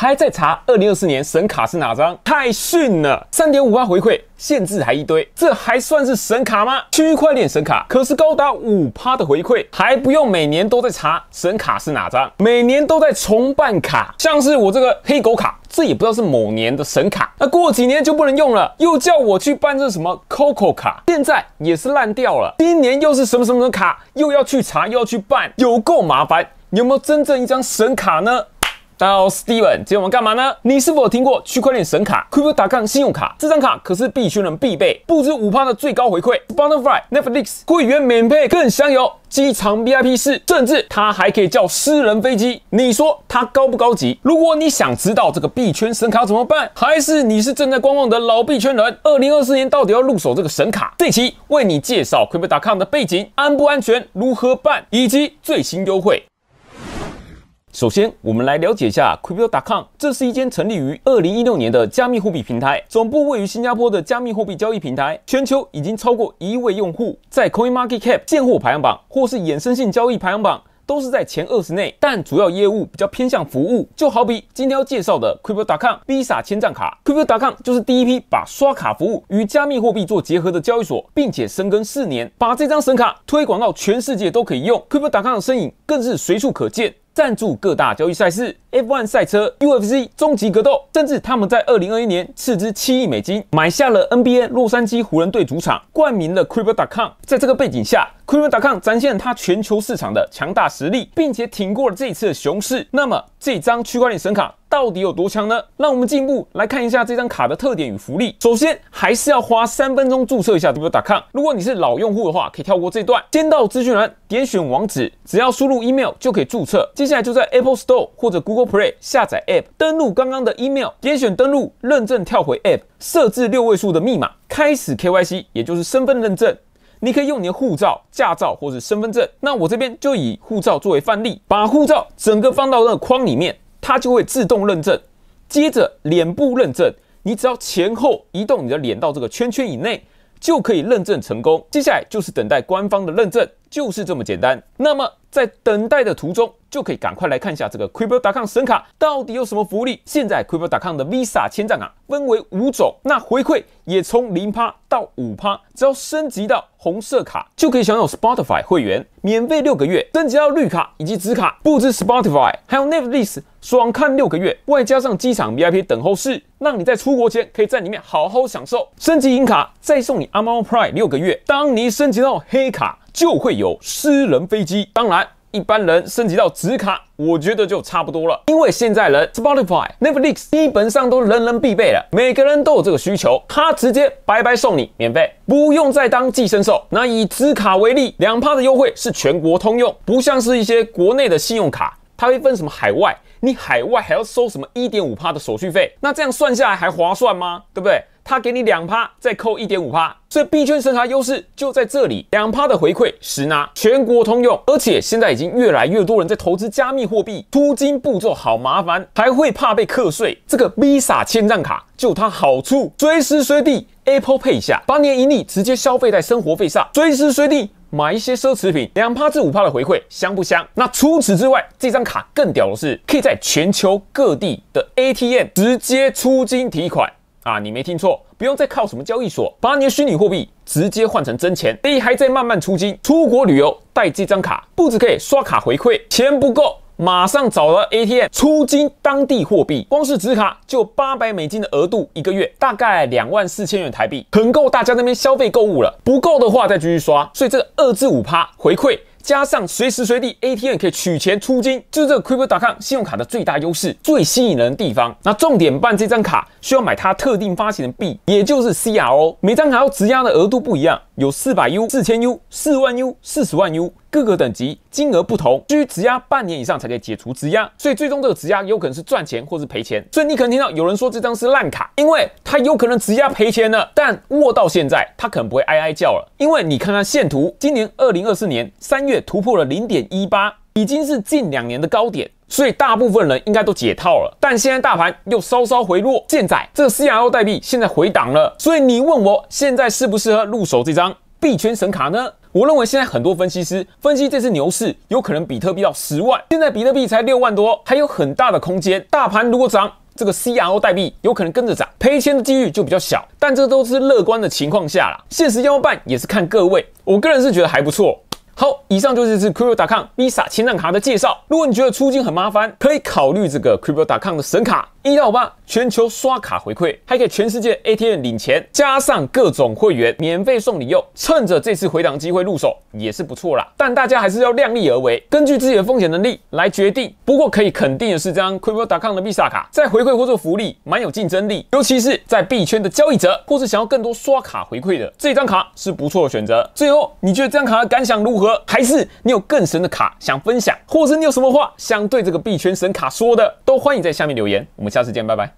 还在查二零二四年神卡是哪张？太逊了！三点五趴回馈，限制还一堆，这还算是神卡吗？区块链神卡可是高达五趴的回馈，还不用每年都在查神卡是哪张，每年都在重办卡。像是我这个黑狗卡，这也不知道是某年的神卡，那过几年就不能用了，又叫我去办这什么 Coco 卡，现在也是烂掉了。今年又是什么什么的卡，又要去查，又要去办，有够麻烦。有没有真正一张神卡呢？大家好，我是 Steven。今天我们干嘛呢？你是否听过区块链神卡 q u b p t 卡信用卡？这张卡可是币圈人必备，不止五趴的最高回馈，Spotify、Netflix 会员免费，更享有机场 VIP 室，甚至它还可以叫私人飞机。你说它高不高级？如果你想知道这个币圈神卡怎么办，还是你是正在观望的老币圈人，二零二四年到底要入手这个神卡？这期为你介绍 q u b p t o 卡的背景，安不安全？如何办？以及最新优惠。首先，我们来了解一下 Crypto.com。这是一间成立于二零一六年的加密货币平台，总部位于新加坡的加密货币交易平台，全球已经超过一亿用户。在 Coin Market Cap 现货排行榜或是衍生性交易排行榜，都是在前二十内。但主要业务比较偏向服务，就好比今天要介绍的 Crypto.com Visa 千账卡。Crypto.com 就是第一批把刷卡服务与加密货币做结合的交易所，并且深耕四年，把这张神卡推广到全世界都可以用。Crypto.com 的身影更是随处可见。赞助各大交易赛事、F1 赛车、UFC 终极格斗，甚至他们在二零二一年斥资七亿美金买下了 NBA 洛杉矶湖人队主场，冠名了 Crypto.com。在这个背景下，Crypto.com 展现了它全球市场的强大实力，并且挺过了这一次的熊市。那么，这张区块链神卡。到底有多强呢？让我们进一步来看一下这张卡的特点与福利。首先，还是要花三分钟注册一下 w Com。如果你是老用户的话，可以跳过这段。先到资讯栏点选网址，只要输入 email 就可以注册。接下来就在 Apple Store 或者 Google Play 下载 app，登录刚刚的 email，点选登录认证，跳回 app 设置六位数的密码，开始 KYC，也就是身份认证。你可以用你的护照、驾照或是身份证。那我这边就以护照作为范例，把护照整个放到那个框里面。它就会自动认证，接着脸部认证，你只要前后移动你的脸到这个圈圈以内，就可以认证成功。接下来就是等待官方的认证，就是这么简单。那么在等待的途中。就可以赶快来看一下这个 q u y b t o c o m 神卡到底有什么福利。现在 q u y b t o c o m 的 Visa 千兆卡分为五种，那回馈也从零趴到五趴，只要升级到红色卡就可以享有 Spotify 会员免费六个月，升级到绿卡以及紫卡，不止 Spotify 还有 Netflix 爽看六个月，外加上机场 VIP 等候室，让你在出国前可以在里面好好享受。升级银卡再送你 Amazon Prime 六个月，当你升级到黑卡就会有私人飞机，当然。一般人升级到纸卡，我觉得就差不多了。因为现在人 Spotify、Netflix 基本上都人人必备了，每个人都有这个需求，他直接白白送你免费，不用再当寄生兽。那以纸卡为例，两趴的优惠是全国通用，不像是一些国内的信用卡，它会分什么海外，你海外还要收什么一点五趴的手续费，那这样算下来还划算吗？对不对？他给你两趴，再扣一点五趴，所以币圈审查优势就在这里，两趴的回馈十拿，全国通用，而且现在已经越来越多人在投资加密货币，出金步骤好麻烦，还会怕被课税，这个 Visa 签兆卡就它好处，随时随地 ApplePay 下，八年盈利直接消费在生活费上，随时随地买一些奢侈品，两趴至五趴的回馈，香不香？那除此之外，这张卡更屌的是，可以在全球各地的 ATM 直接出金提款。啊，你没听错，不用再靠什么交易所，把你的虚拟货币直接换成真钱。你还在慢慢出金，出国旅游带这张卡，不止可以刷卡回馈，钱不够马上找了 ATM 出金当地货币。光是纸卡就八百美金的额度，一个月大概两万四千元台币，很够大家那边消费购物了。不够的话再继续刷，所以这二至五趴回馈。加上随时随地 ATM 可以取钱出金，就是这个 c r i p p l c o m 信用卡的最大优势、最吸引人的地方。那重点办这张卡需要买它特定发行的币，也就是 CRO。每张卡要质押的额度不一样。有四百 u、四千 u、四万 u、四十万 u，各个等级金额不同，需质押半年以上才可以解除质押，所以最终这个质押有可能是赚钱，或是赔钱。所以你可能听到有人说这张是烂卡，因为它有可能质押赔钱了，但握到现在它可能不会哀哀叫了，因为你看看线图，今年二零二四年三月突破了零点一八。已经是近两年的高点，所以大部分人应该都解套了。但现在大盘又稍稍回落，现在这 C r L 币现在回档了。所以你问我现在适不适合入手这张币圈神卡呢？我认为现在很多分析师分析这次牛市有可能比特币要十万，现在比特币才六万多，还有很大的空间。大盘如果涨，这个 C r L 币有可能跟着涨，赔钱的几率就比较小。但这都是乐观的情况下啦，现实要办也是看各位。我个人是觉得还不错。好，以上就是这次 crypto.com Visa 签证卡的介绍。如果你觉得出境很麻烦，可以考虑这个 crypto.com 的神卡一到八全球刷卡回馈，还可以全世界 ATM 领钱，加上各种会员免费送礼用。趁着这次回档机会入手也是不错啦。但大家还是要量力而为，根据自己的风险能力来决定。不过可以肯定的是，这张 crypto.com 的 Visa 卡在回馈或者福利蛮有竞争力，尤其是在币圈的交易者或是想要更多刷卡回馈的，这张卡是不错的选择。最后，你觉得这张卡的感想如何？还是你有更神的卡想分享，或是你有什么话想对这个币圈神卡说的，都欢迎在下面留言。我们下次见，拜拜。